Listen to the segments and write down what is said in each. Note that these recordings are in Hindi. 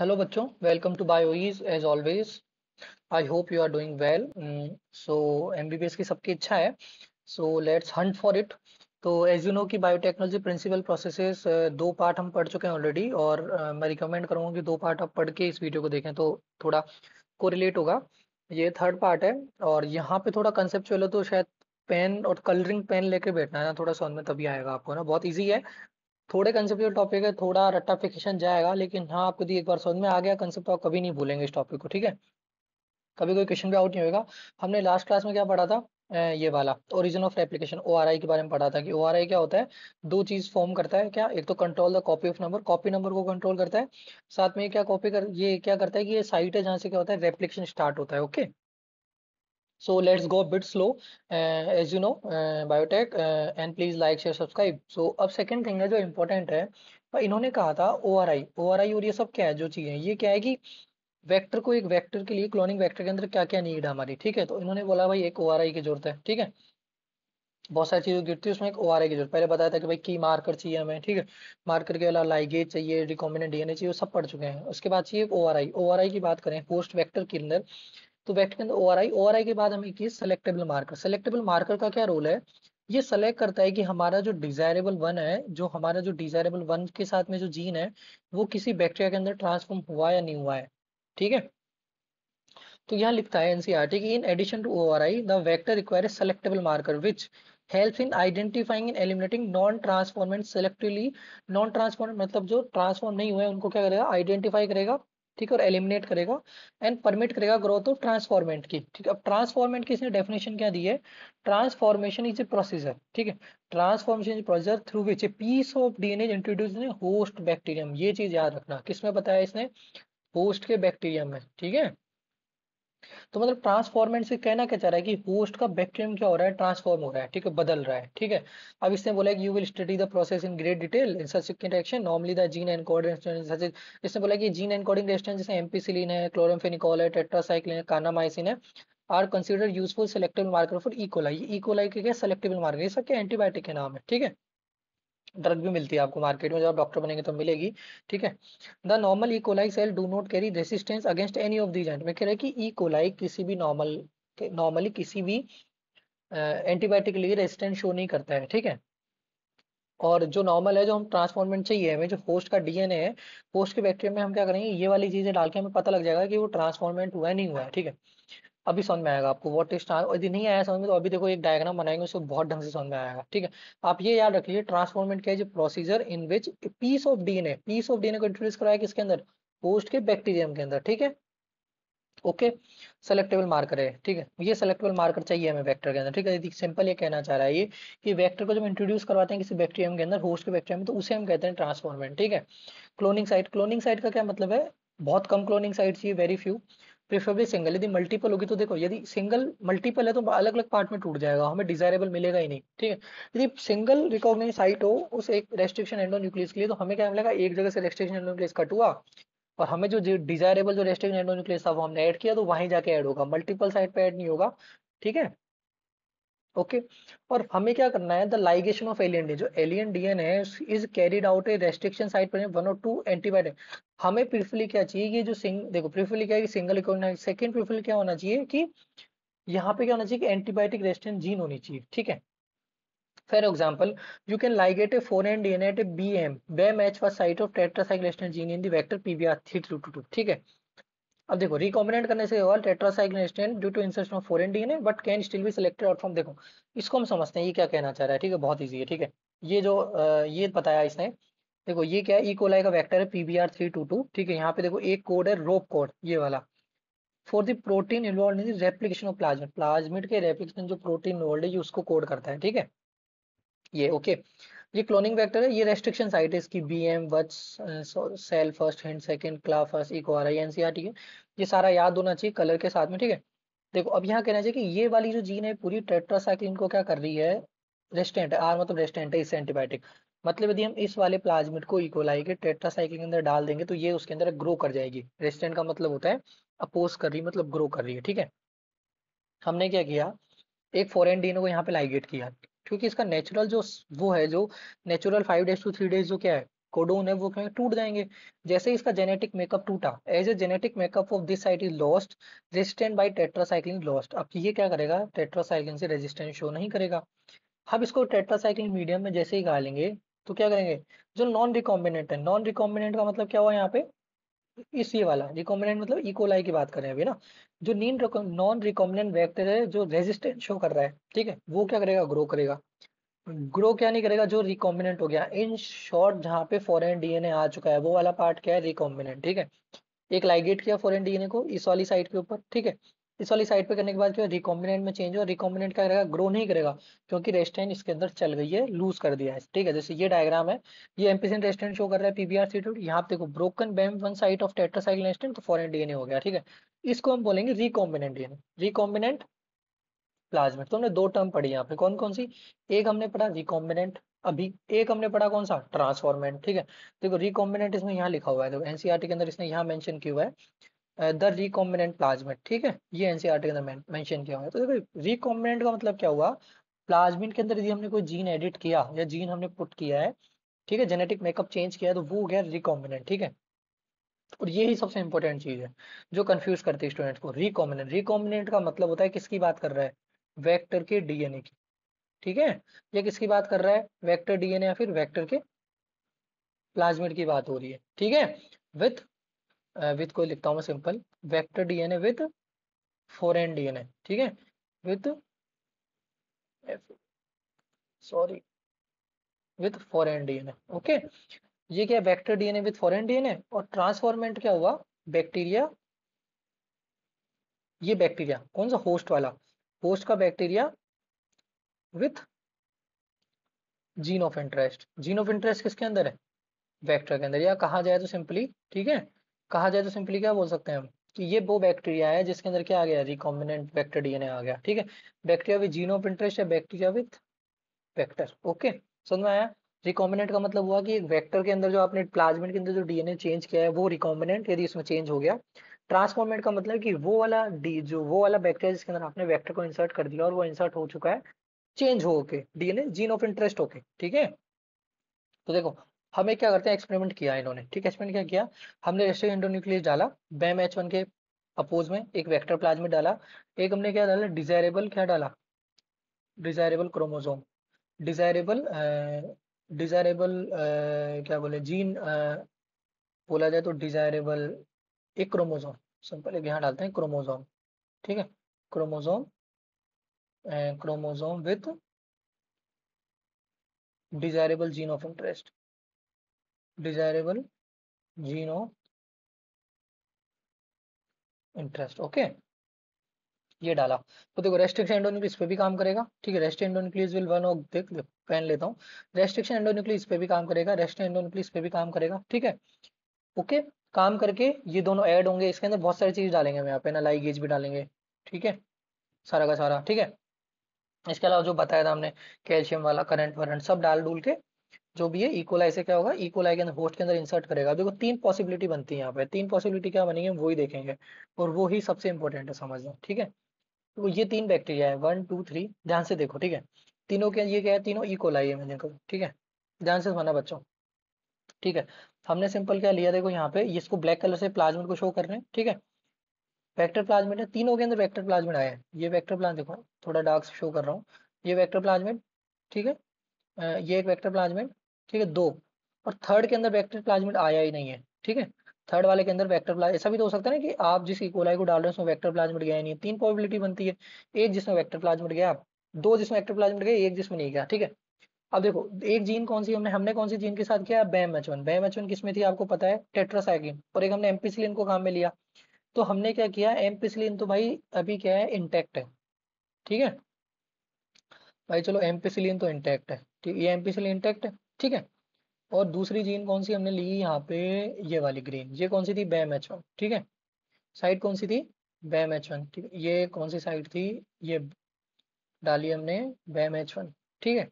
हेलो बच्चों वेलकम टू बायोईज as always I hope you are doing well so MBBS की सबकी इच्छा है so let's hunt for it तो एज यू नो कि बायोटेक्नोलॉजी प्रिंसिपल प्रोसेसेस दो पार्ट हम पढ़ चुके हैं ऑलरेडी और uh, मैं रिकमेंड करूँगा कि दो पार्ट आप पढ़ के इस वीडियो को देखें तो थोड़ा कोरिलेट होगा ये थर्ड पार्ट है और यहाँ पे थोड़ा कंसेप्ट चलो तो शायद पेन और कलरिंग पेन लेके बैठना है ना थोड़ा सा उनमें तभी आएगा आपको ना बहुत इजी है थोड़े कंसेप्चुअल टॉपिक है थोड़ा रट्टाफिकेशन जाएगा लेकिन हाँ आपको एक बार समझ में आ गया कंसेप्ट तो आप कभी नहीं भूलेंगे इस टॉपिक को ठीक है कभी कोई क्वेश्चन भी आउट नहीं होगा हमने लास्ट क्लास में क्या पढ़ा था ये वाला ओरिजिन ऑफ एप्लीकेशन ओ के बारे में पढ़ा था कि ओ क्या होता है दो चीज फॉर्म करता है क्या एक तो control the copy of number copy number को कंट्रोल करता है साथ में क्या कॉपी कर ये क्या करता है कि ये साइट है जहाँ से क्या होता है रेप्लीकेशन स्टार्ट होता है okay okay? so let's go a bit slow uh, as you know uh, biotech uh, and please like share subscribe so अब second thing है जो important है इन्होंने कहा था ओ ओ आर आई आर आई और ये सब क्या है जो चीज़ें ये क्या है कि वेक्टर को एक वेक्टर के लिए क्लोनिंग वेक्टर के अंदर क्या क्या नीड है हमारी ठीक है तो इन्होंने बोला भाई एक ओ की जरूरत है ठीक है बहुत सारी चीज़ें गिरती है उसमें एक ओ आई की जरूरत पहले बताया था कि भाई की मार्कर चाहिए हमें ठीक है मार्कर के अलावा लाइगेज चाहिए रिकॉम्बिनेंट डीएनए चाहिए वो सब पढ़ चुके हैं उसके बाद चाहिए ओ आर आई ओ आर आई की बात करें पोस्ट वैक्टर के अंदर तो वेक्टर के अंदर ओ आर आई ओ आर आई के बाद हमें की सेलेक्टेबल मार्कर सेलेक्टेबल मार्कर का क्या रोल है ये सेलेक्ट करता है कि हमारा जो डिजायरेबल वन है जो हमारा जो डिजायरेबल वन के साथ में जो जीन है वो किसी बैक्टीरिया के अंदर ट्रांसफॉर्म हुआ या नहीं हुआ है ठीक है तो यहाँ लिखता है एनसीआर ठीक है in addition to O R I the vector require selectable marker which help in identifying and eliminating non transformant selectively non transformant मतलब जो ट्रांसफॉर्म नहीं हुए उनको क्या करेगा आइडेंटिफाई करेगा ठीक है और एलिमिनेट करेगा एंड परमिट करेगा ग्रोथ ऑफ ट्रांसफॉर्मेंट की ठीक है अब ट्रांसफॉर्मेंट की इसने डेफिनेशन क्या दी है ट्रांसफॉर्मेशन इज ए प्रोसीजर ठीक है transformation is procedure through which a piece of DNA introduce host bacterium ये चीज याद रखना किसमें बताया इसने होस्ट के बैक्टीरियम में ठीक है तो मतलब ट्रांसफॉर्मेंट से कहना क्या चाह रहा है कि होस्ट का बैक्टीरियम क्या हो रहा है ट्रांसफॉर्म हो रहा है ठीक है बदल रहा है ठीक है अब इसने बोला कि you will study the process in great detail in such interaction normally the gene encoding resistant इसने बोला कि जीन एनकोडिंग रेस्टोरेंट जैसे एमपीसिलीन है क्लोरमफेनिकॉल है टेट्रासाइक्लिन है कानामाइसिन है are consider useful selectable marker for E coli E coli के क्या सेलेक्टेबल मार्कर ये सब क्या एंटीबायोटिक के नाम है ठीक है ड्रग भी मिलती है आपको मार्केट में जब आप डॉक्टर बनेंगे तो मिलेगी ठीक है the normal E coli cell do not carry resistance against any of the जेंट में कह रहा है कि ई e. कोलाई किसी भी नॉर्मल नॉर्मली किसी भी एंटीबायोटिक के लिए रेजिस्टेंस शो नहीं करता है ठीक है और जो नॉर्मल है जो हम ट्रांसफॉर्मेंट चाहिए हमें जो होस्ट का डीएनए है होस्ट के बैक्टीरिया में हम क्या करेंगे ये वाली चीजें डाल के हमें पता लग जाएगा कि वो ट्रांसफॉर्मेंट हुआ है नहीं हुआ है ठीक है अभी समझ में आएगा आपको वॉट इज ट्रांस यदि नहीं आया समझ में तो अभी देखो एक डायग्राम बनाएंगे उसको बहुत ढंग से समझ में आएगा ठीक है आप ये याद रखिए ट्रांसफॉर्मेंट क्या है procedure in which piece of DNA piece of DNA को इंट्रोड्यूस कराया किसके अंदर पोस्ट के बैक्टीरियम के अंदर ठीक है ओके सेलेक्टेबल मार्कर है ठीक है ये सेलेक्टेबल मार्कर चाहिए हमें वेक्टर के अंदर ठीक है यदि सिंपल ये कहना चाह रहा है ये कि वेक्टर को जब इंट्रोड्यूस करवाते हैं किसी बैक्टीरियम के अंदर होस्ट के बैक्टीरियम में तो उसे हम कहते हैं ट्रांसफॉर्मेंट ठीक है क्लोनिंग साइट क्लोनिंग साइट का क्या मतलब है बहुत कम क्लोनिंग साइट चाहिए वेरी फ्यू प्रेफरेबली सिंगल यदि मल्टीपल होगी तो देखो यदि सिंगल मल्टीपल है तो अलग अलग पार्ट में टूट जाएगा हमें डिजायरेबल मिलेगा ही नहीं ठीक है यदि सिंगल रिकॉग्नाइज साइट हो उस एक रेस्ट्रिक्शन एंडो न्यूक्लियस के लिए तो हमें क्या मिलेगा एक जगह से रेस्ट्रिक्शन एंडो न्यूक्लियस कट हुआ और हमें जो डिजायरेबल जो रेस्ट्रिक्शन एंडो न्यूक्लियस था वो हमने ऐड किया तो वहीं जाके ऐड होगा मल्टीपल साइट पर ऐड नहीं होगा ठीक है ओके और हमें क्या करना है the ligation of alien D जो alien DNA is carried out a restriction site पर वन और टू एंटीबायोटिक हमें प्रिफली क्या चाहिए कि जो सिंग देखो प्रिफली क्या है कि सिंगल इकोनॉमिक सेकेंड प्रिफरली क्या होना चाहिए कि यहाँ पे क्या होना चाहिए कि एंटीबायोटिक रेस्टेंट जीन होनी चाहिए ठीक है for example you can ligate a for D N at a B M bay match for site of tetracycline gene in the vector pBR three two two ठीक है अब देखो रिकॉम्बिनेट करने से all tetracycline stand due to insertion of foreign DNA but can still be selected out from देखो इसको हम समझते हैं ये क्या कहना चाह रहा है ठीक है बहुत इजी है ठीक है ये जो ये बताया इसने देखो ये क्या है इकोलाई e. का वैक्टर है पीबीआर थ्री टू टू ठीक है यहाँ पे देखो एक कोड है रोप कोड ये वाला for the protein involved in replication of plasmid plasmid के रेप्लीकेशन जो प्रोटीन इन्वॉल्व है ये उसको कोड करता है ठीक है ये ओके okay. ये क्लोनिंग वेक्टर है ये रेस्ट्रिक्शन साइट है इसकी B M which Sal first hand second Cla first Eco R I NCR ठीक है ये सारा याद होना चाहिए कलर के साथ में ठीक है देखो अब यहाँ कहना चाहिए कि ये वाली जो जीन है पूरी टेट्रासाइक्लिन को क्या कर रही है रेस्टेंट आर मतलब रेस्टेंट है इस एंटीबायोटिक मतलब यदि हम इस वाले प्लाज्मिड को इकोलाई e. के टेट्रासाइक्लिन के अंदर डाल देंगे तो ये उसके अंदर ग्रो कर जाएगी रेस्टेंट का मतलब होता है अपोज कर रही मतलब ग्रो कर रही है ठीक है हमने क्या किया एक फॉरेन डीन को यहाँ पे लाइगेट किया क्योंकि इसका नेचुरल जो वो है जो natural five days two three days जो क्या है कोडोन है वो क्या टूट जाएंगे जैसे ही इसका जेनेटिक मेकअप टूटा as a genetic makeup of this site is lost resistant by tetracycline lost अब ये क्या करेगा टेट्रासाइक्लिन से रेजिस्टेंस शो नहीं करेगा अब इसको टेट्रासाइक्लिन मीडियम में जैसे ही गालेंगे तो क्या करेंगे जो नॉन रिकॉम्बिनेंट है नॉन रिकॉम्बिनेंट का मतलब क्या हुआ यहाँ पे इस ये वाला रिकॉम्बिनेंट मतलब इकोलाई e की बात करें अभी ना जो नीन नॉन रिकॉम्बिनेंट बैक्टेरिया है जो रेजिस्टेंट शो कर रहा है ठीक है वो क्या करेगा ग्रो करेगा ग्रो क्या नहीं करेगा जो रिकॉम्बिनेंट हो गया इन शॉर्ट जहाँ पे फॉरेन डीएनए आ चुका है वो वाला पार्ट क्या है रिकॉम्बिनेंट ठीक है एक लाइगेट किया फॉरेन डीएनए को इस वाली साइड के ऊपर ठीक है इस वाली साइड पे करने के बाद जो है रिकॉम्बिनेंट में चेंज हो रिकॉम्बिनेंट क्या करेगा ग्रो नहीं करेगा क्योंकि रेस्टेंट इसके अंदर चल गई है लूज कर दिया है ठीक है जैसे ये डायग्राम है ये एमपीसी रेस्टेंट शो कर रहा है पीबीआर सीटेड यहाँ देखो broken Bam one side of tetracycline resistant तो फॉरन डीएनए हो गया ठीक है इसको हम बोलेंगे रिकॉम्बिनेंट डीएनए रिकॉम्बिनेंट प्लाज्मिड तो हमने दो टर्म पढ़ी यहाँ पे कौन कौन सी एक हमने पढ़ा रिकॉम्बिनेंट अभी एक हमने पढ़ा कौन सा ट्रांसफॉर्मेंट ठीक है देखो रिकॉम्बिनेंट इसमें यहाँ लिखा हुआ है देखो एनसीआर e के अंदर इसने यहाँ मेंशन किया हुआ है द रिकॉम्बिनेंट प्लाज्मिड ठीक है ये एनसीआरटी के अंदर मेंशन किया हुआ है तो देखो रिकॉम्बिनेंट का मतलब क्या हुआ प्लाज्मिन के अंदर यदि हमने कोई जीन एडिट किया या जीन हमने पुट किया है ठीक है जेनेटिक मेकअप चेंज किया है तो वो हो गया रिकॉम्बिनेंट ठीक है और ये ही सबसे इंपॉर्टेंट चीज है जो कंफ्यूज करती है स्टूडेंट को रिकॉम्बिनेंट रिकॉम्बिनेंट का मतलब होता है किसकी बात कर रहा है वेक्टर के डीएनए की ठीक है या किसकी बात कर रहा है वेक्टर डीएनए या फिर वेक्टर के प्लाज्मिड की बात हो रही है ठीक है विथ विथ uh, को लिखता हूँ मैं simple vector DNA with an DNA ठीक है with sorry with foreign DNA okay ये क्या vector DNA with foreign DNA और ट्रांसफॉर्मेंट क्या हुआ बैक्टीरिया ये बैक्टीरिया कौन सा होस्ट वाला होस्ट का bacteria with gene of interest gene of interest किसके अंदर है वेक्टर के अंदर या कहा जाए तो सिंपली ठीक है कहा जाए तो सिंपली क्या बोल सकते हैं हम कि ये वो बैक्टीरिया है जिसके अंदर क्या आ गया रिकॉम्बिनेंट वेक्टर डीएनए आ गया ठीक है bacteria with gene of interest या बैक्टीरिया विद वेक्टर ओके समझ में आया रिकॉम्बिनेंट का मतलब हुआ कि वेक्टर के अंदर जो आपने प्लाज्मेंट के अंदर जो डीएनए चेंज किया है वो रिकॉम्बिनेंट यदि उसमें चेंज हो गया ट्रांसफॉर्मेंट का मतलब कि वो वाला डी जो वो वाला बैक्टीरिया जिसके अंदर आपने वेक्टर को इंसर्ट कर दिया और वो इंसर्ट हो चुका है चेंज होके डीएनए जीन ऑफ इंटरेस्ट होके ठीक है तो देखो हमें क्या करते हैं एक्सपेरिमेंट किया इन्होंने ठीक है एक्सपेरिमेंट क्या किया हमने रेस्ट्रिक एंडोन्यूक्लियस डाला बैम एच वन के अपोज में एक वेक्टर में डाला एक हमने क्या डाला डिजायरेबल क्या डाला डिजायरेबल क्रोमोजोम डिजायरेबल डिजायरेबल क्या बोले जीन uh, बोला जाए तो डिजायरेबल एक क्रोमोजोम सिंपल एक यहाँ डालते हैं क्रोमोजोम ठीक है chromosome chromosome with desirable gene of interest desirable gene of interest okay ये डाला तो देखो रेस्ट्रिक्शन एंडोन्यूक्लियस पे भी काम करेगा ठीक है rest endonuclease will one of देख पेन लेता हूं रेस्ट्रिक्शन एंडोन्यूक्लियस पे भी काम करेगा रेस्ट एंडोन्यूक्लियस पे भी काम करेगा ठीक है ओके काम करके ये दोनों ऐड होंगे इसके अंदर बहुत सारी चीज डालेंगे हम यहां पे ना लाइगेज भी डालेंगे ठीक है सारा का सारा ठीक है इसके अलावा जो बताया था हमने कैल्शियम वाला करंट वरंट सब डाल डूल के जो भी है इकोलाई से क्या होगा इकोलाई के अंदर होस्ट के अंदर इंसर्ट करेगा देखो तीन पॉसिबिलिटी बनती है यहाँ पे तीन पॉसिबिलिटी क्या बनेंगे वही देखेंगे और वो ही सबसे इंपॉर्टेंट है समझना ठीक है तो ये तीन बैक्टीरिया है वन टू थ्री ध्यान से देखो ठीक है तीनों के ये क्या है तीनों आई है मैंने ठीक है ध्यान से माना बच्चों ठीक है हमने सिंपल क्या लिया देखो यहाँ पे इसको ब्लैक कलर से प्लाज्मेट को शो कर रहे हैं ठीक है वेक्टर प्लाज्मेट है तीनों के अंदर वेक्टर प्लाज्मेट आया है ये वेक्टर प्लाज देखो थोड़ा डार्क शो कर रहा हूँ ये वेक्टर प्लाज्मेट ठीक है ये एक वेक्टर प्लाज्मेट ठीक है दो और थर्ड के अंदर बैक्टर प्लाज्मिड आया ही नहीं है ठीक है थर्ड वाले के अंदर वेक्टर प्लाज ऐसा भी तो हो सकता है ना कि आप जिस इकोलाई को डाल रहे हैं उसमें वेक्टर प्लाज्मिड गया नहीं तीन पॉबिलिटी बनती है एक जिसमें वेक्टर प्लाज्मिड गया दो जिसमें वेक्टर प्लाज्मिड गया एक जिसमें नहीं गया ठीक है अब देखो एक जीन कौन सी हमने हमने कौन सी जीन के साथ किया Bam H one Bam H one किसमें थी आपको पता है टेट्रासाइक्लिन और एक हमने एम्पिसिलिन को काम में लिया तो हमने क्या किया एम्पिसिलिन तो भाई अभी क्या है इंटेक्ट है ठीक है भाई चलो एम्पिसिलिन तो इंटेक्ट है ठीक ये एम्पिसिलिन इंटेक्ट है ठीक है और दूसरी जीन कौन सी हमने ली यहाँ पे ये वाली ग्रीन ये कौन सी थी बैम एच वन ठीक है साइड कौन सी थी बैम एच वन ठीक है ये कौन सी साइड थी ये डाली हमने बैम एच वन ठीक है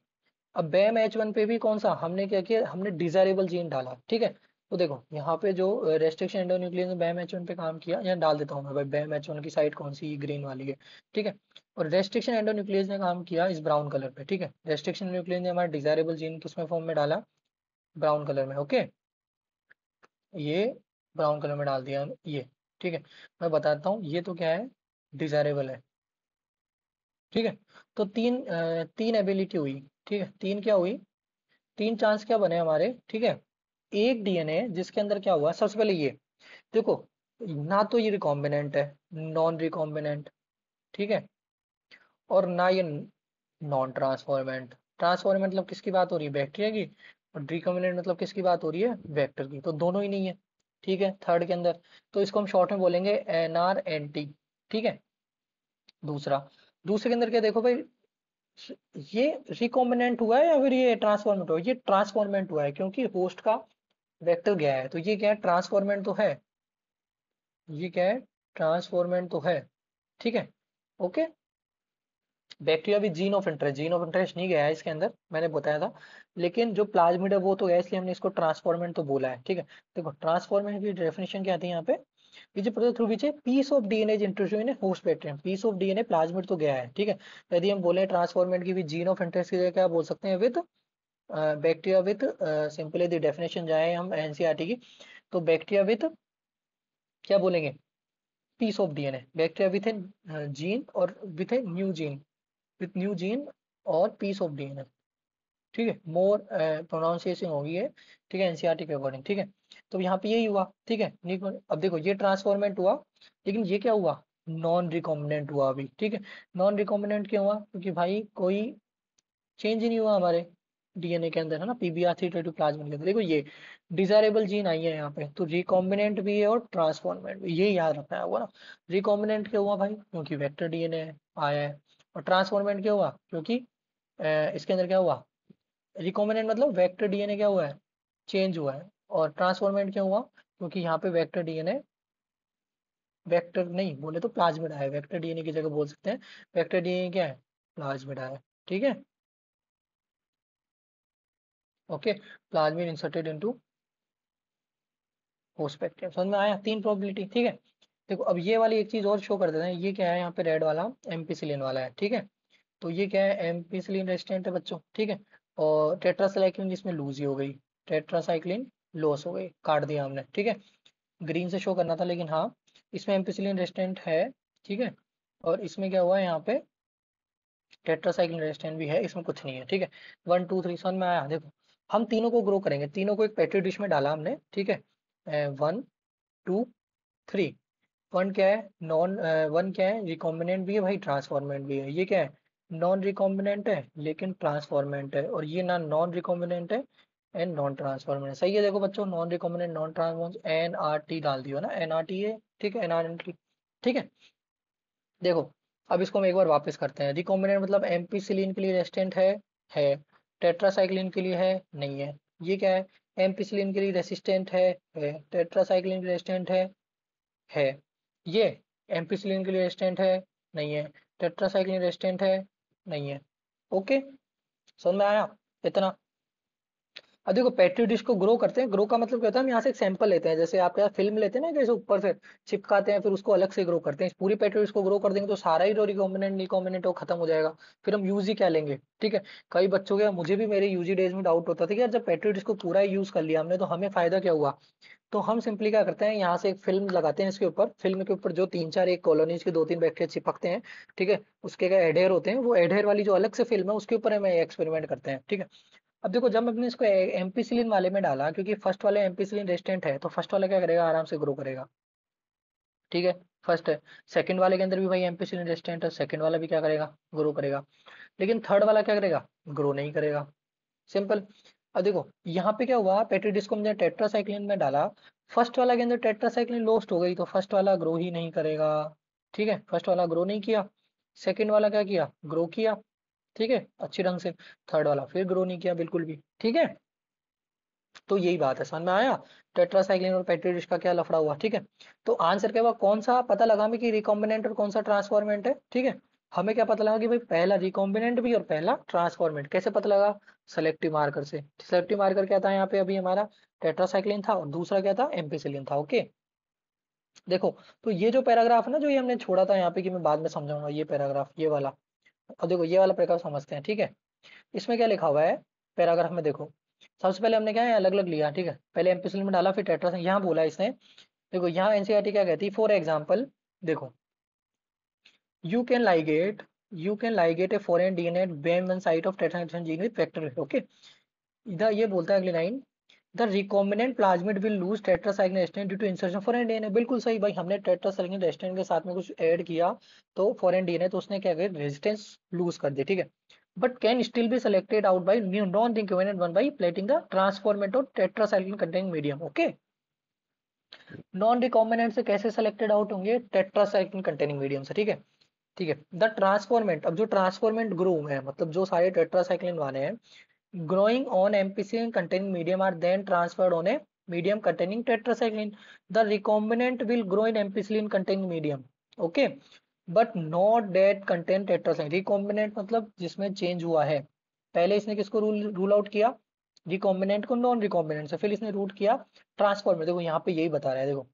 अब बैम एच वन पे भी कौन सा हमने क्या किया हमने डिजायरेबल जीन डाला ठीक है तो देखो यहाँ पे जो रेस्ट्रिक्शन एंडोन्यूक्लियस बैम एच पे काम किया यहाँ डाल देता हूँ मैं भाई बैम एच की साइड कौन सी ग्रीन वाली है ठीक है और रेस्ट्रिक्शन एंडोन्यूक्लियस ने काम किया इस ब्राउन कलर पे ठीक है रेस्ट्रिक्शन न्यूक्लियस ने हमारा डिजायरेबल जीन किस में फॉर्म में डाला ब्राउन कलर में ओके ये ब्राउन कलर में डाल दिया ये ठीक है मैं बताता हूँ ये तो क्या है डिजायरेबल है ठीक है तो तीन तीन एबिलिटी हुई ठीक है तीन क्या हुई तीन चांस क्या बने हमारे ठीक है एक डीएनए जिसके अंदर क्या हुआ सबसे पहले ये देखो ना तो ये रिकॉम्बिनेंट है नॉन रिकॉम्बिनेंट ठीक है और ना ये नॉन ट्रांसफॉर्मेंट ट्रांसफॉर्मेंट मतलब किसकी बात हो रही है बैक्टीरिया की और रिकॉम्बिनेंट मतलब किसकी बात हो रही है वेक्टर की तो दोनों ही नहीं है ठीक है थर्ड के अंदर तो इसको हम शॉर्ट में बोलेंगे एन आर एन टी ठीक है दूसरा दूसरे के अंदर क्या देखो भाई ये रिकॉम्बिनेंट हुआ है या फिर ये ट्रांसफॉर्मेंट हुआ है ये ट्रांसफॉर्मेंट हुआ है क्योंकि होस्ट का वेक्टर गया है तो ये क्या है ट्रांसफॉर्मेंट तो है ये क्या है ट्रांसफॉर्मेंट तो है ठीक है ओके बैक्टीरिया भी gene of interest gene of interest नहीं गया है इसके अंदर मैंने बताया था लेकिन जो प्लाज्मिड है वो तो गया इसलिए हमने इसको ट्रांसफॉर्मेंट तो बोला है ठीक है देखो ट्रांसफॉर्मेंट की डेफिनेशन क्या थी यहाँ पे is process through which a piece of DNA is introduce in host bacterium piece of DNA plasmid तो गया है ठीक है यदि हम बोले ट्रांसफॉर्मेंट की भी जीन ऑफ इंटरेस्ट की जगह क्या बोल सकते हैं with bacteria with simply definition जाए हम एनसीआरटी e की तो बैक्टीरिया विथ क्या बोलेंगे piece of DNA bacteria with a gene और with a new gene with new gene और पीस ऑफ डीएनए ठीक है मोर प्रोनाउंसिएशन होगी है ठीक है एनसीआरटी e के अकॉर्डिंग ठीक है तो यहाँ पे यही हुआ ठीक है अब देखो ये ट्रांसफॉर्मेंट हुआ लेकिन ये क्या हुआ नॉन रिकॉम्बिनेंट हुआ अभी ठीक है नॉन रिकॉम्बिनेंट क्यों हुआ क्योंकि भाई कोई चेंज ही नहीं हुआ हमारे डीएनए के अंदर है ना पीबीआर थ्री टू प्लाज्मा के अंदर देखो ये डिजायरेबल जीन आई है यहाँ पे तो रिकॉम्बिनेंट भी है और ट्रांसफॉर्मेंट भी ये याद रखना होगा ना रिकॉम्बिनेंट क्या हुआ भाई क्योंकि वेक्टर डीएनए आया है और ट्रांसफॉर्मेंट क्या हुआ क्योंकि इसके अंदर क्या हुआ रिकॉम्बिनेंट मतलब वैक्टर डीएनए क्या हुआ है चेंज हुआ है और ट्रांसफॉर्मेंट क्या हुआ क्योंकि यहाँ पे वैक्टर डीएनए वेक्टर नहीं बोले तो प्लाज्मिड आया वेक्टर डीएनए की जगह बोल सकते हैं वेक्टर डीएनए क्या है प्लाज्मिड आया ठीक है ओके प्लाज्मिन इंसर्टेड इनटू होस्पेक्टिव समझ में आया तीन प्रोबेबिलिटी ठीक है देखो अब ये वाली एक चीज और शो कर देते हैं ये क्या है यहाँ पे रेड वाला एम्पिसिलिन वाला है ठीक है तो ये क्या है एम्पिसिलिन रेस्टेंट है बच्चों ठीक है और टेट्रासाइक्लिन जिसमें लूज ही हो गई टेट्रासाइक्लिन लॉस हो गई काट दिया हमने ठीक है ग्रीन से शो करना था लेकिन हाँ इसमें एम्पिसिलिन रेस्टेंट है ठीक है और इसमें क्या हुआ है यहाँ पे टेट्रासाइक्लिन रेस्टेंट भी है इसमें कुछ नहीं है ठीक है वन टू थ्री सन में आया देखो हम तीनों को ग्रो करेंगे तीनों को एक पेट्री डिश में डाला हमने ठीक है वन टू थ्री वन क्या है नॉन वन क्या है रिकॉम्बिनेंट भी है भाई ट्रांसफॉर्मेंट भी है ये क्या है नॉन रिकॉम्बिनेंट है लेकिन ट्रांसफॉर्मेंट है और ये ना नॉन रिकॉम्बिनेंट है एंड नॉन ट्रांसफॉर्मेंट सही है देखो बच्चों non recombinant non transformant N R T डाल दियो ना एन आर टी है ठीक है एन आर एन टी ठीक है देखो अब इसको हम एक बार वापस करते हैं रिकॉम्बिनेंट मतलब एम पी सिलीन के लिए रेस्टेंट है है टेट्रासाइक्लिन के लिए है नहीं है ये क्या है एम्पिसिलिन के लिए रेसिस्टेंट है है टेट्रासाइक्लिन रेसिस्टेंट है है ये एम्पिसिलिन के लिए रेसिस्टेंट है नहीं है टेट्रासाइक्लिन रेसिस्टेंट है नहीं है ओके समझ में आया इतना अब देखो पेट्री डिश को ग्रो करते हैं ग्रो का मतलब क्या होता है हम यहाँ से एक सैंपल लेते हैं जैसे आपके यहाँ फिल्म लेते हैं ना जैसे ऊपर से चिपकाते हैं फिर उसको अलग से ग्रो करते हैं पूरी पेट्री डिश को ग्रो कर देंगे तो सारा ही जो रिकॉम्बिनेंट निकॉम्बिनेंट वो खत्म हो जाएगा फिर हम यूज ही क्या लेंगे ठीक है कई बच्चों के मुझे भी मेरे यूजी डेज में डाउट होता था कि यार जब पेट्री डिश को पूरा यूज कर लिया हमने तो हमें फायदा क्या हुआ तो हम सिंपली क्या करते हैं यहाँ से एक फिल्म लगाते हैं इसके ऊपर फिल्म के ऊपर जो तीन चार एक कॉलोनीज के दो तीन बैक्टीरिया चिपकते हैं ठीक है उसके क्या एडेयर होते हैं वो एडेयर वाली जो अलग से फिल्म है उसके ऊपर हम एक्सपेरिमेंट करते हैं ठीक है अब देखो जब हमने इसको एम्पीसिलिन वाले में डाला क्योंकि फर्स्ट वाले एम्पीसिलिन रेस्टेंट है तो फर्स्ट वाला क्या करेगा आराम से ग्रो करेगा ठीक है फर्स्ट है सेकंड वाले के अंदर भी भाई एम्पीसिलिन रेस्टेंट है सेकंड वाला भी क्या करेगा ग्रो करेगा लेकिन थर्ड वाला क्या करेगा ग्रो नहीं करेगा सिंपल अब देखो यहाँ पे क्या हुआ पेट्रीडिस को हमने टेट्रासाइक्लिन में डाला फर्स्ट वाला के अंदर टेट्रासाइक्लिन लोस्ट हो गई तो फर्स्ट वाला ग्रो ही नहीं करेगा ठीक है फर्स्ट वाला ग्रो नहीं किया सेकेंड वाला क्या किया ग्रो किया ठीक है अच्छी ढंग से थर्ड वाला फिर ग्रो नहीं किया बिल्कुल भी ठीक है तो यही बात है समझ में आया टेट्रासाइक्लिन और पेट्रीडिश का क्या लफड़ा हुआ ठीक है तो आंसर क्या हुआ कौन सा पता लगा हमें कि रिकॉम्बिनेंट और कौन सा ट्रांसफॉर्मेंट है ठीक है हमें क्या पता लगा कि भाई पहला रिकॉम्बिनेंट भी और पहला ट्रांसफॉर्मेंट कैसे पता लगा सेलेक्टिव मार्कर से सेलेक्टिव मार्कर क्या था यहाँ पे अभी हमारा टेट्रासाइक्लिन था और दूसरा क्या था एम्पेसिलिन था ओके देखो तो ये जो पैराग्राफ है ना जो ये हमने छोड़ा था यहाँ पे कि मैं बाद में समझाऊंगा ये पैराग्राफ ये वाला और देखो ये वाला प्रकार समझते हैं ठीक है इसमें क्या लिखा हुआ है पैराग्राफ में देखो सबसे पहले हमने क्या है अलग अलग लिया ठीक है पहले एमपीसी में डाला फिर टेट्रा यहाँ बोला इसने देखो यहाँ एनसीआरटी e क्या कहती है फॉर एग्जाम्पल देखो you can ligate you can ligate a foreign dna at one site of tetracycline gene with vector okay इधर ये बोलता है अगली line the recombinant plasmid will lose tetracycline resistant due to insertion foreign DNA बिल्कुल सही भाई हमने टेट्रासाइक्लिन रेस्टेंट के साथ में कुछ ऐड किया तो फॉरेन डीएनए तो उसने क्या किया रेजिस्टेंस लूज कर दी ठीक है but can still be selected out by new non think one by plating the transformant और tetracycline containing medium okay non recombinant से कैसे सेलेक्टेड आउट होंगे टेट्रासाइक्लिन कंटेनिंग मीडियम से ठीक है ठीक है द ट्रांसफॉर्मेंट अब जो ट्रांसफॉर्मेंट ग्रुप है मतलब जो सारे टेट्रासाइक्लिन वाले हैं growing on ampicillin containing medium are then transferred on a medium containing tetracycline the recombinant will grow in ampicillin containing medium okay but not that contain tetracycline recombinant मतलब जिसमें चेंज हुआ है पहले इसने किसको रूल रूल आउट किया रिकॉम्बिनेंट को नॉन रिकॉम्बिनेंट से फिर इसने रूट किया ट्रांसफॉर्म में देखो यहाँ पे यही बता रहा है देखो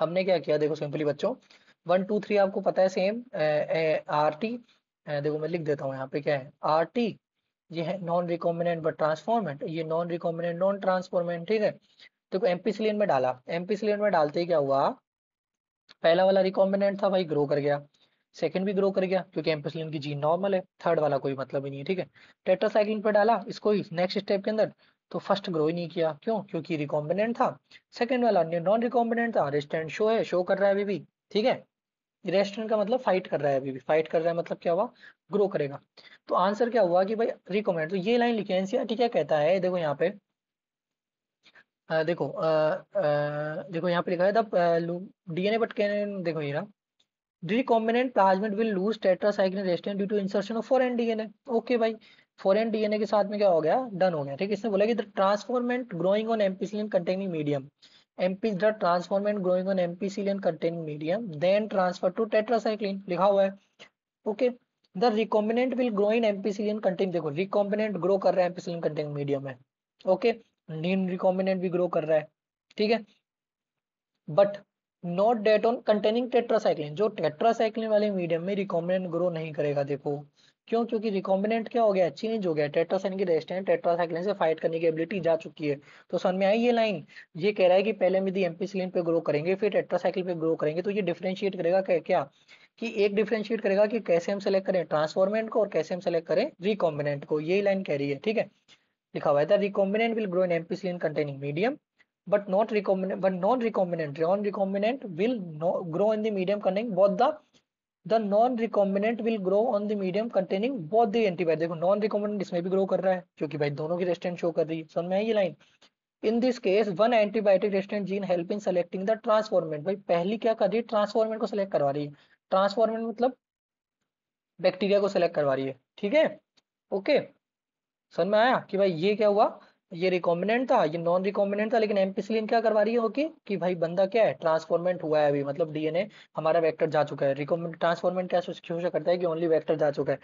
हमने क्या किया देखो सिंपली बच्चों वन टू थ्री आपको पता है सेम आर टी देखो मैं लिख देता हूँ यहाँ पे क्या है आर टी ये है नॉन रिकॉम्बिनेंट बट ट्रांसफॉर्मेंट ये नॉन रिकॉम्बिनेंट नॉन ट्रांसफॉर्मेंट ठीक है तो एम्पीसिलियन में डाला एम्पीसिलियन में डालते ही क्या हुआ पहला वाला रिकॉम्बिनेंट था भाई ग्रो कर गया सेकंड भी ग्रो कर गया क्योंकि एम्पीसिलियन की जीन नॉर्मल है थर्ड वाला कोई मतलब ही नहीं है ठीक है टेट्रासाइक्लिन पे डाला इसको ही नेक्स्ट स्टेप के अंदर तो फर्स्ट ग्रो ही नहीं किया क्यों क्योंकि रिकॉम्बिनेंट था सेकंड वाला नॉन रिकॉम्बिनेंट था रिस्टेंट शो है शो कर रहा है अभी भी ठीक है रेस्टोरेंट का मतलब फाइट कर रहा है अभी भी फाइट कर रहा है मतलब क्या हुआ ग्रो करेगा तो आंसर क्या हुआ कि भाई रिकमेंड तो ये लाइन लिखी है एनसीआर क्या कहता है देखो यहाँ पे आ, देखो आ, आ, देखो यहाँ पे लिखा है द डीएनए बट कैन देखो ये ना recombinant plasmid will lose tetracycline resistance due to insertion of foreign DNA okay भाई फॉरेन डीएनए के साथ में क्या हो गया डन हो गया ठीक है इसने बोला कि the transformant growing on ampicillin containing medium MP drug transform and growing on ampicillin containing medium then transfer to tetracycline लिखा हुआ है okay the recombinant will grow in ampicillin containing देखो रिकॉम्बिनेंट ग्रो कर रहा है एमपीसीलियन कंटेनिंग मीडियम में ओके नीन रिकॉम्बिनेंट भी ग्रो कर रहा है ठीक है but not that on containing tetracycline जो टेट्रासाइक्लिन वाले मीडियम में रिकॉम्बिनेंट ग्रो नहीं करेगा देखो क्यों क्योंकि रिकॉम्बिनेंट क्या हो गया चेंज हो गया टेट्रासाइन की रेजिस्टेंट टेट्रासाइक्लिन से फाइट करने की एबिलिटी जा चुकी है तो समझ में आई ये लाइन ये कह रहा है कि पहले हम यदि एम्पीसिलिन पे ग्रो करेंगे फिर टेट्रासाइक्लिन पे ग्रो करेंगे तो ये डिफ्रेंशिएट करेगा क्या क्या कि एक डिफ्रेंशिएट करेगा कि कैसे हम सेलेक्ट करें ट्रांसफॉर्मेंट को और कैसे हम सेलेक्ट करें रिकॉम्बिनेंट को यही लाइन कह रही है ठीक है लिखा हुआ था recombinant will grow in ampicillin containing medium but not recombinant but non-recombinant non-recombinant will no, grow in the medium containing both the the non-recombinant will grow on the medium containing both the antibody dekho non-recombinant isme bhi grow kar raha hai kyunki bhai dono ki resistance show kar rahi hai samajh mein aayi ये line in this case one antibiotic resistant gene help in selecting the transformant भाई पहली क्या कर रही है ट्रांसफॉर्मेंट को सिलेक्ट करवा रही है ट्रांसफॉर्मेंट मतलब बैक्टीरिया को सिलेक्ट करवा रही hai ठीक है ओके समझ में आया कि भाई ये क्या हुआ ये रिकॉम्बिनेंट था ये नॉन रिकॉम्बिनेंट था लेकिन एम्पिसिलिन क्या करवा रही है ओके कि भाई बंदा क्या है ट्रांसफॉर्मेंट हुआ है अभी मतलब डीएनए हमारा वेक्टर जा चुका है ट्रांसफॉर्मेंट क्या करता है कि ओनली वेक्टर जा चुका है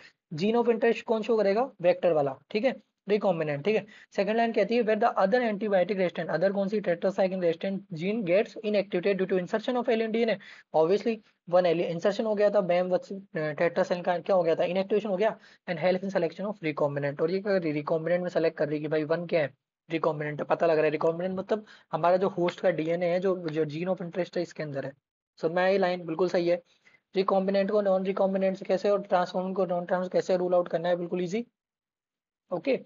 जीन ऑफ इंटरेस्ट कौन शो करेगा वेक्टर वाला ठीक है रिकॉम्बिनेंट ठीक है सेकंड लाइन कहती है where the other antibiotic resistant other कौन सी tetracycline resistant gene gets inactivated due to insertion of alien DNA obviously one alien insertion हो गया था बैम टेट्रासाइकिन uh, का क्या हो गया था इनएक्टिवेशन हो गया and help in selection of recombinant और ये क्या कर रही रिकॉम्बिनेंट में सेलेक्ट कर रही कि भाई वन क्या है रिकॉम्बिनेंट पता लग रहा है रिकॉम्बिनेंट मतलब हमारा जो होस्ट का डीएनए है जो जो जीन ऑफ इंटरेस्ट है इसके अंदर है सो so, मैं ये लाइन बिल्कुल सही है रिकॉम्बिनेंट को नॉन रिकॉम्बिनेंट कैसे और ट्रांसफॉर्म को नॉन ट्रांस कैसे रूल आउट करना है बिल्कुल ईजी ओके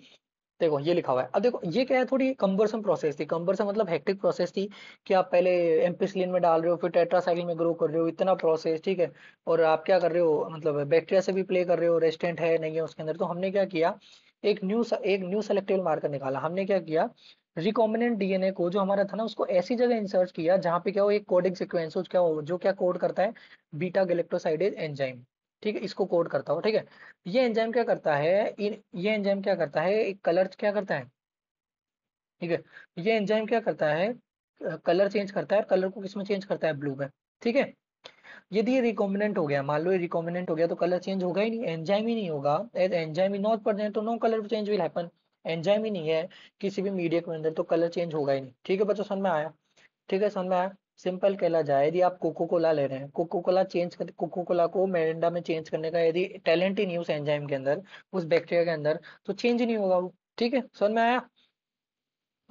देखो ये लिखा हुआ है अब देखो ये क्या है थोड़ी कंबरसम प्रोसेस थी कंबरसम मतलब हेक्टिक प्रोसेस थी कि आप पहले एम्पिसिलिन में डाल रहे हो फिर टेट्रासाइकिल में ग्रो कर रहे हो इतना प्रोसेस ठीक है और आप क्या कर रहे हो मतलब बैक्टीरिया से भी प्ले कर रहे हो रेस्टेंट है नहीं है उसके अंदर तो हमने क्या किया एक न्यू एक न्यू सेलेक्टेबल मार्कर निकाला हमने क्या किया रिकॉम्बिनेंट डीएनए को जो हमारा था ना उसको ऐसी जगह इंसर्ट किया जहाँ पे क्या हो एक कोडिंग सिक्वेंस हो क्या हो जो क्या कोड करता है बीटा गैलेक्टोसाइडेज एंजाइम ठीक है इसको कोड करता हूँ ठीक है ये एंजाइम क्या करता है ये एंजाइम क्या करता है एक कलर क्या करता है ठीक है ये एंजाइम क्या करता है कलर चेंज करता है कलर को किसमें चेंज करता है ब्लू में ठीक है यदि ये रिकॉम्बिनेंट हो गया मान लो ये रिकॉम्बिनेंट हो गया तो कलर चेंज होगा ही नहीं एंजाइम ही नहीं होगा एज एंजाइम नॉट प्रेजेंट तो no colour change will happen enzyme ही नहीं है किसी भी मीडिया के अंदर तो कलर चेंज होगा ही नहीं ठीक है बच्चों समझ में आया ठीक है समझ में आया सिंपल कहला जाए यदि आप कोको कोला ले रहे हैं कोको कोला चेंज कर कोको कोला को मेरिंडा में चेंज करने का यदि टैलेंट ही नहीं उस एंजाइम के अंदर उस बैक्टीरिया के अंदर तो चेंज नहीं होगा वो ठीक है समझ में आया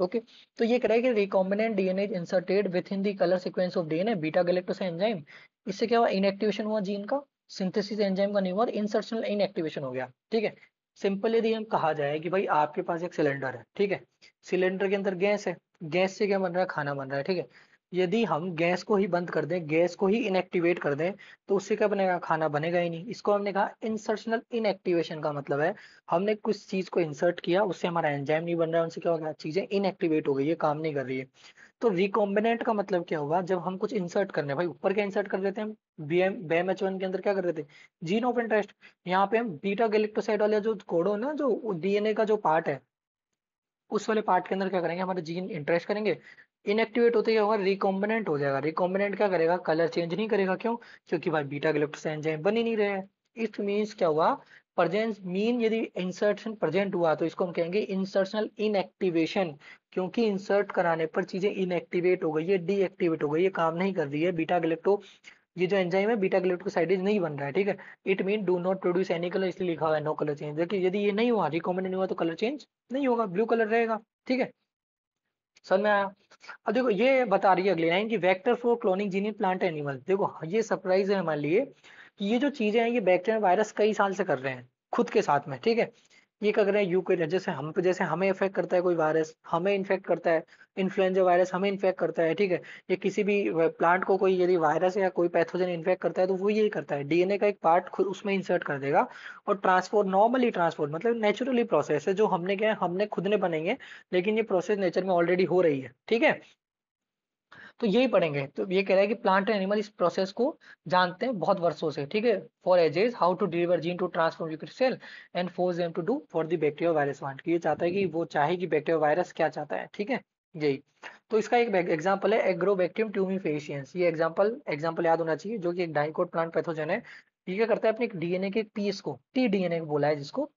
ओके तो ये करेगा कि recombinant DNA inserted within the colour sequence of DNA beta galactose enzyme इससे क्या हुआ इनएक्टिवेशन हुआ जीन का सिंथेसिस एंजाइम का नहीं हुआ इंसर्शन इनएक्टिवेशन हो गया ठीक है सिंपल यदि हम कहा जाए कि भाई आपके पास एक सिलेंडर है ठीक है सिलेंडर के अंदर गैस है गैस से क्या बन रहा है खाना बन रहा है ठीक है यदि हम गैस को ही बंद कर दें गैस को ही इनएक्टिवेट कर दें तो उससे क्या बनेगा खाना बनेगा ही नहीं इसको हमने कहा इंसर्शनल इनएक्टिवेशन का मतलब है हमने कुछ चीज को इंसर्ट किया उससे हमारा एंजाइम नहीं बन रहा है उनसे क्या होगा चीजें इनएक्टिवेट हो गई है काम नहीं कर रही है तो रिकॉम्बिनेंट का मतलब क्या हुआ जब हम कुछ इंसर्ट करने भाई ऊपर क्या इंसर्ट कर देते हैं बीएम एच वन के अंदर क्या कर देते हैं जीन ऑफ इंटरेस्ट यहाँ पे हम बीटा गैलेक्टोसाइड वाले जो कोडो ना जो डीएनए का जो पार्ट है उस वाले पार्ट के अंदर क्या करेंगे हमारे जीन इंटरेस्ट करेंगे इनएक्टिवेट होते ही होगा रिकॉम्बिनेंट हो जाएगा रिकॉम्बिनेंट क्या करेगा कलर चेंज नहीं करेगा क्यों क्योंकि भाई बीटा गलेक्ट्रोस एंजाइम बन ही नहीं रहे इफ मीन्स क्या हुआ प्रजेंस मीन यदि इंसर्शन प्रजेंट हुआ तो इसको हम कहेंगे इंसर्शनल इनएक्टिवेशन क्योंकि इंसर्ट कराने पर चीजें इनएक्टिवेट हो गई है डीएक्टिवेट हो गई है काम नहीं कर रही है बीटा गलेक्ट्रो ये जो एंजाइम है बीटा ग्लूकोसाइडेज नहीं बन रहा है ठीक है it mean do not produce any colour इसलिए लिखा हुआ है नो कलर चेंज देखिए यदि ये नहीं हुआ रिकॉमेंड नहीं हुआ तो कलर चेंज नहीं होगा ब्लू कलर रहेगा ठीक है समझ में आया अब देखो ये बता रही है अगली लाइन की vector for cloning gene in plant animal देखो ये सरप्राइज है हमारे लिए कि ये जो चीजें हैं ये बैक्टेरिया वायरस कई साल से कर रहे हैं खुद के साथ में ठीक है ये क्या हैं यू के जैसे हम पे जैसे हमें इफेक्ट करता है कोई वायरस हमें इन्फेक्ट करता है इन्फ्लुएंजा वायरस हमें इन्फेक्ट करता है ठीक है ये किसी भी प्लांट को कोई यदि वायरस या कोई पैथोजन इन्फेक्ट करता है तो वो यही करता है डीएनए का एक पार्ट खुद उसमें इंसर्ट कर देगा और ट्रांसफोर नॉर्मली ट्रांसफोर मतलब नेचुरली प्रोसेस है जो हमने क्या है हमने खुद ने बनेंगे लेकिन ये प्रोसेस नेचर में ऑलरेडी हो रही है ठीक है तो यही पढ़ेंगे तो ये कह रहा है कि प्लांट एंड एनिमल इस प्रोसेस को जानते हैं बहुत वर्षों से ठीक है for ages how to deliver gene to transform eukaryotic cell and force them to do for the bacteria virus want ये चाहता है कि वो चाहे कि बैक्टीरिया वायरस क्या चाहता है ठीक है यही तो इसका एक एग्जाम्पल है एग्रोबैक्टीरियम ट्यूमीफेशियंस ये एग्जाम्पल एग्जाम्पल याद होना चाहिए जो कि एक डाइकोट प्लांट पैथोजन है ये क्या करता है अपने डीएनए के पीस को टी डीएनए को बोला है जिसको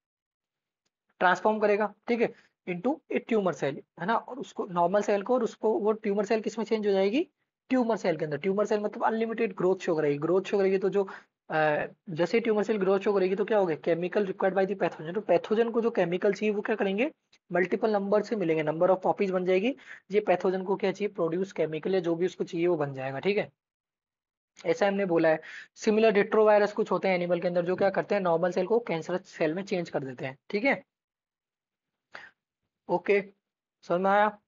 ट्रांसफॉर्म करेगा ठीक है इंटू ए ट्यूमर सेल है ना और उसको नॉर्मल सेल को और उसको वो ट्यूमर सेल किस में चेंज हो जाएगी ट्यूमर सेल के अंदर ट्यूमर सेल मतलब अनलिमिटेड ग्रोथ शो करेगी ग्रोथ शो करेगी तो जो जैसे ट्यूमर सेल ग्रोथ शो करेगी तो क्या होगा chemical required by the pathogen तो पैथोजन को जो केमिकल चाहिए वो क्या करेंगे मल्टीपल नंबर से मिलेंगे नंबर ऑफ कॉपीज बन जाएगी ये पैथोजन को क्या चाहिए प्रोड्यूस केमिकल या जो भी उसको चाहिए वो बन जाएगा ठीक है ऐसा हमने बोला है सिमिलर डिट्रो कुछ होते हैं एनिमल के अंदर जो क्या करते हैं नॉर्मल सेल को कैंसर सेल में चेंज कर देते हैं ठीक है ओके समझ में आया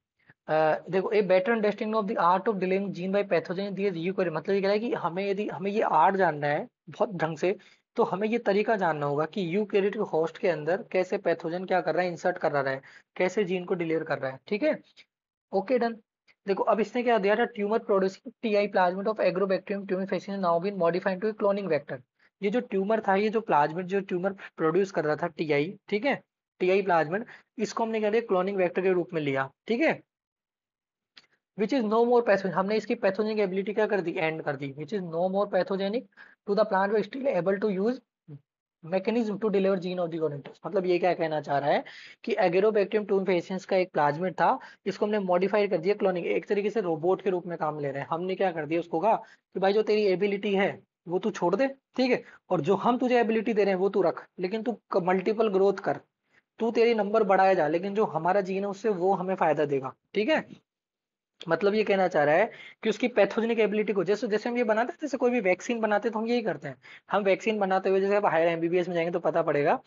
Uh, देखो a better understanding of the art of delivering gene by pathogen दिए यू करे मतलब ये कह रहा है कि हमें यदि हमें ये आर्ट जानना है बहुत ढंग से तो हमें ये तरीका जानना होगा कि यू क्रेडिट होस्ट के अंदर कैसे पैथोजन क्या कर रहा है इंसर्ट कर रहा है कैसे जीन को डिलीवर कर रहा है ठीक है ओके डन देखो अब इसने क्या दिया था tumour producing T I plasmid of Agrobacterium tumefaciens now been modified to cloning vector ये जो ट्यूमर था ये जो प्लाज्मेट जो ट्यूमर प्रोड्यूस कर रहा था टी आई ठीक है टीआई प्लाज्मिड इसको हमने क्या दिया क्लोनिंग वेक्टर के रूप में लिया ठीक है which is no more pathogen हमने इसकी पैथोजेनिक एबिलिटी क्या कर दी एंड कर दी which is no more pathogenic to the plant we still able to use mechanism to deliver gene of दिगोनेटिस मतलब ये क्या कहना चाह रहा है कि एगेरोबैक्टीरियम टूनफेसियंस का एक प्लाज्मेट था इसको हमने मॉडिफाइड कर दिया क्लोनिंग एक तरीके से रोबोट के रूप में काम ले रहे हैं हमने क्या कर दिया उसको कहा कि भाई जो तेरी एबिलिटी है वो तू छोड़ दे ठीक है और जो हम तुझे एबिलिटी दे रहे हैं वो तू रख लेकिन तू मल्टीपल ग्रोथ कर तू तेरी नंबर बढ़ाया जा लेकिन जो हमारा जीन है उससे वो हमें फायदा देगा ठीक है मतलब ये कहना चाह रहा है कि उसकी पैथोजेनिक एबिलिटी को जैसे जैसे हम ये बनाते हैं जैसे कोई भी वैक्सीन बनाते तो हम यही करते हैं हम वैक्सीन बनाते हुए जैसे आप हायर एमबीबीएस में जाएंगे तो पता पड़ेगा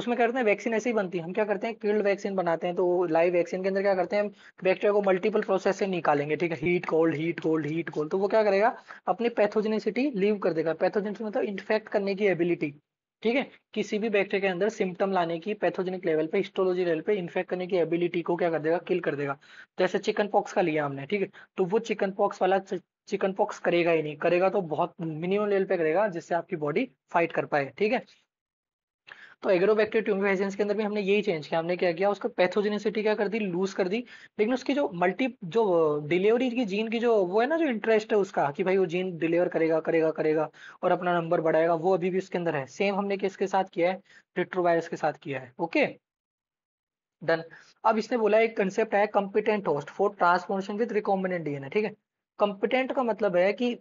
उसमें करते हैं वैक्सीन ऐसे ही बनती है हम क्या करते हैं किल्ड वैक्सीन बनाते हैं तो लाइव वैक्सीन के अंदर क्या करते हैं बैक्टीरिया को मल्टीपल प्रोसेस से निकालेंगे ठीक है heat cold heat cold heat cold तो वो क्या करेगा अपनी पैथोजेनिसिटी लीव कर देगा पैथोजेनिसिटी मतलब इन्फेक्ट करने की एबिलिटी ठीक है किसी भी बैक्टीरिया के अंदर सिम्टम लाने की पैथोजेनिक लेवल पे हिस्टोलॉजी लेवल पे इन्फेक्ट करने की एबिलिटी को क्या कर देगा किल कर देगा जैसे चिकन पॉक्स का लिया हमने ठीक है तो वो चिकन पॉक्स वाला चिकन पॉक्स करेगा ही नहीं करेगा तो बहुत मिनिमम लेवल पे करेगा जिससे आपकी बॉडी फाइट कर पाए ठीक है तो एग्रोबैक्टर ट्यूमराइजेंस के अंदर भी हमने यही चेंज किया हमने क्या किया उसको पैथोजेनिसिटी क्या कर दी लूज कर दी लेकिन उसकी जो मल्टी जो डिलीवरी की जीन की जो वो है ना जो इंटरेस्ट है उसका कि भाई वो जीन डिलीवर करेगा करेगा करेगा और अपना नंबर बढ़ाएगा वो अभी भी उसके अंदर है सेम हमने किसके साथ किया है रिट्रोवायरस के साथ किया है ओके डन अब इसने बोला एक कंसेप्ट है competent host for transformation with recombinant DNA ठीक है कंपिटेंट का मतलब है कि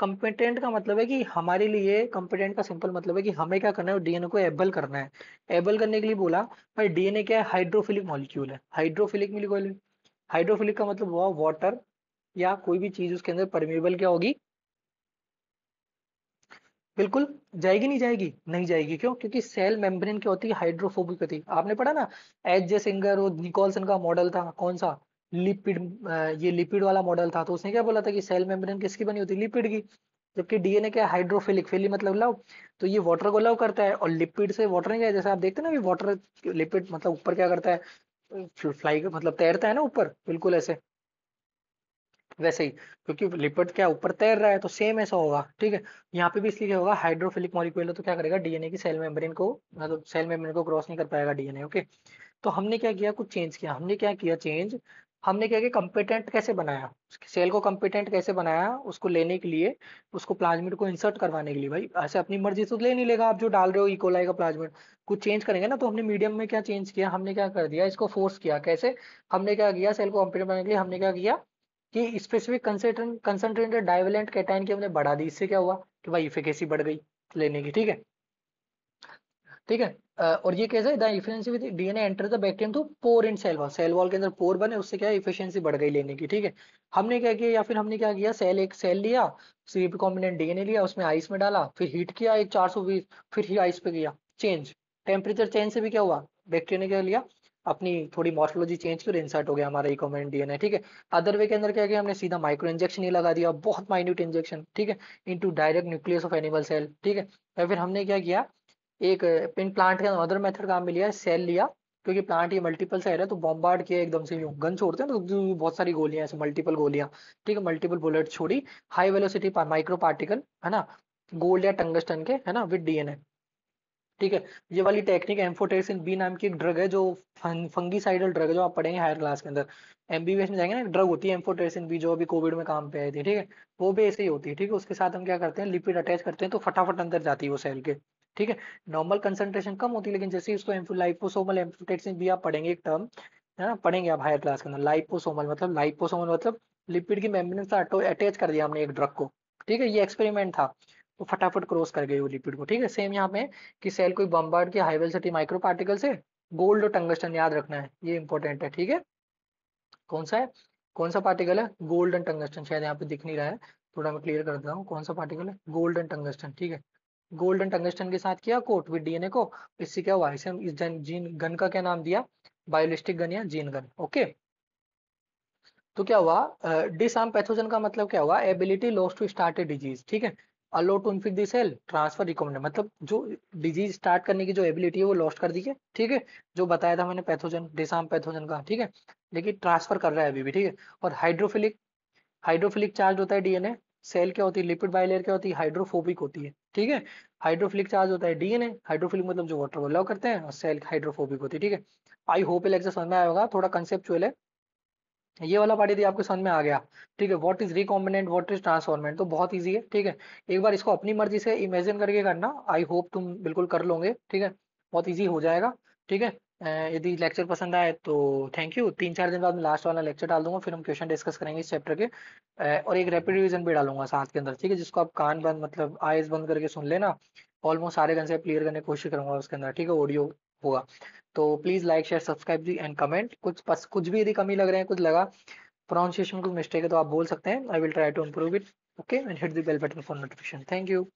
कंपिटेंट का मतलब है कि हमारे लिए कंपिटेंट का सिंपल मतलब है कि हमें क्या करना है डीएनए को एबल करना है एबल करने के लिए बोला भाई डीएनए क्या है हाइड्रोफिलिक मॉलिक्यूल है हाइड्रोफिलिक मॉलिक्यूल हाइड्रोफिलिक का मतलब हुआ वाटर या कोई भी चीज उसके अंदर परमेबल क्या होगी बिल्कुल जाएगी नहीं जाएगी नहीं जाएगी क्यों क्योंकि सेल मेम्ब्रेन क्या होती है हाइड्रोफोबिक होती आपने पढ़ा ना एच जे सिंगर और निकोलसन का मॉडल था कौन सा लिपिड ये लिपिड वाला मॉडल था तो उसने क्या बोला था कि सेल मेम्ब्रेन किसकी बनी होती है लिपिड की जबकि डीएनए क्या हाइड्रोफिलिक फिली मतलब लव तो ये वाटर को लव करता है और लिपिड से वाटर नहीं जैसे आप देखते ना अभी वाटर लिपिड मतलब ऊपर क्या करता है फ्लाई मतलब तैरता है ना ऊपर बिल्कुल ऐसे वैसे ही क्योंकि लिपिड क्या ऊपर तैर रहा है तो सेम ऐसा होगा ठीक है यहाँ पे भी इसलिए क्या होगा हाइड्रोफिलिक मॉलिक्यूल तो क्या करेगा डीएनए की सेल मेम्ब्रेन को मतलब सेल मेम्ब्रेन को क्रॉस नहीं कर पाएगा डीएनए ओके तो हमने क्या किया कुछ चेंज किया हमने क्या किया चेंज हमने क्या कि कम्पिटेंट कैसे बनाया सेल को कम्पिटेंट कैसे बनाया उसको लेने के लिए उसको प्लाजमेट को इंसर्ट करवाने के लिए भाई ऐसे अपनी मर्जी से तो ले नहीं लेगा आप जो डाल रहे हो इकोलाई e का प्लाजमेट कुछ चेंज करेंगे ना तो हमने मीडियम में क्या चेंज किया हमने क्या कर दिया इसको फोर्स किया कैसे हमने क्या किया सेल को कम्पिटेंट बनाने के लिए हमने क्या किया कि स्पेसिफिक कंसेंट्रेटेड डाइवेलेंट कैटाइन की हमने बढ़ा दी इससे क्या हुआ कि भाई इफिकेसी बढ़ गई लेने की ठीक है ठीक है और ये कैसे the efficiency with DNA enter the bacterium through pore in cell wall cell wall के अंदर पोर बने उससे क्या इफिशियंसी बढ़ गई लेने की ठीक है हमने क्या किया या फिर हमने क्या किया सेल एक सेल लिया रिकॉम्बिनेंट डीएनए लिया उसमें आइस में डाला फिर हीट किया एक बीस फिर ही आइस पे किया चेंज टेम्परेचर चेंज से भी क्या हुआ बैक्टीरिया ने क्या लिया अपनी थोड़ी मॉर्फोलॉजी चेंज कर इंसर्ट हो गया हमारा इकोमेंट डीएनए ठीक है अदर वे के अंदर क्या किया हमने सीधा माइक्रो इंजेक्शन ही लगा दिया बहुत माइन्यूट इंजेक्शन ठीक है into direct nucleus of animal cell ठीक है या फिर हमने क्या किया एक पिन प्लांट के अदर मेथड काम में लिया सेल लिया क्योंकि प्लांट ये मल्टीपल सेल है तो बॉम्बार्ड किया एकदम से यूं गन छोड़ते हैं तो बहुत सारी गोलियां ऐसे मल्टीपल गोलियां ठीक है मल्टीपल बुलेट छोड़ी हाई वेलोसिटी माइक्रो पार्टिकल है ना गोल्ड या टंगस्टन के है ना विद डीएनए ठीक है ये वाली टेक्निक एम्फोटेसिन बी नाम की एक ड्रग है जो फंगीसाइडल ड्रग है जो आप पढ़ेंगे हायर क्लास के अंदर एमबीबीएस में जाएंगे ना ड्रग होती है एम्फोटेसिन बी जो अभी कोविड में काम पे आई थी ठीक है वो भी ऐसे ही होती है ठीक है उसके साथ हम क्या करते हैं लिपिड अटैच करते हैं तो फटाफट अंदर जाती है वो सेल के ठीक है नॉर्मल कंसंट्रेशन कम होती है लेकिन जैसे उसको लाइपोसोमल एम्फुटेट भी आप पढ़ेंगे एक टर्म है ना पढ़ेंगे आप हायर क्लास के अंदर लाइपोसोमल मतलब लाइपोसोमल मतलब लिपिड की मेम्ब्रेन से अटैच कर दिया हमने एक ड्रग को ठीक है ये एक्सपेरिमेंट था वो तो फटाफट क्रॉस कर गई वो लिपिड को ठीक है सेम यहाँ पे कि सेल कोई बम्बार्ड की हाई वेलोसिटी माइक्रो पार्टिकल से गोल्ड और टंगस्टन याद रखना है ये इंपॉर्टेंट है ठीक है कौन सा है कौन सा पार्टिकल है गोल्ड एंड टंगस्टन शायद यहाँ पे दिख नहीं रहा है थोड़ा मैं क्लियर कर देता हूँ कौन सा पार्टिकल है गोल्ड एंड टंगस्टन ठीक है गोल्डन टंगस्टन के साथ किया कोट विद डीएनए को इससे क्या हुआ इसे हम इस जीन गन का क्या नाम दिया बायोलिस्टिक गन या जीन गन ओके तो क्या हुआ डिसआर्म पैथोजन का मतलब क्या हुआ ability loss to start a disease ठीक है allow to infect the cell transfer recommended मतलब जो डिजीज स्टार्ट करने की जो एबिलिटी है वो लॉस्ट कर दी है ठीक है जो बताया था मैंने पैथोजन डिसआर्म पैथोजन का ठीक है लेकिन ट्रांसफर कर रहा है अभी भी ठीक है और हाइड्रोफिलिक हाइड्रोफिलिक चार्ज होता है डीएनए सेल क्या होती है लिपिड बाइलेयर क्या होती है हाइड्रोफोबिक होती है ठीक है हाइड्रोफिलिक चार्ज होता है डीएनए हाइड्रोफिलिक मतलब जो वाटर को लव करते हैं और सेल हाइड्रोफोबिक होती है ठीक है आई होप ये लेक्चर समझ में आया होगा थोड़ा कंसेप्चुअल है ये वाला पार्ट यदि आपके समझ में आ गया ठीक है what is recombinant what is transformant तो बहुत ईजी है ठीक है एक बार इसको अपनी मर्जी से इमेजिन करके करना आई होप तुम बिल्कुल कर लोगे ठीक है बहुत ईजी हो जाएगा ठीक है यदि लेक्चर पसंद आए तो थैंक यू तीन चार दिन बाद में लास्ट वाला लेक्चर डाल दूंगा फिर हम क्वेश्चन डिस्कस करेंगे इस चैप्टर के और एक रैपिड रिवीजन भी डालूंगा साथ के अंदर ठीक है जिसको आप कान बंद मतलब आईज बंद करके सुन लेना ऑलमोस्ट सारे कंसेप्ट क्लियर करने की कोशिश करूंगा उसके अंदर ठीक है ऑडियो होगा तो प्लीज लाइक शेयर सब्सक्राइब जी एंड कमेंट कुछ पस, कुछ भी यदि कमी लग रहे हैं कुछ लगा प्रोनाउंसिएशन कुछ मिस्टेक है तो आप बोल सकते हैं I will try to improve it okay and hit the bell button for notification thank you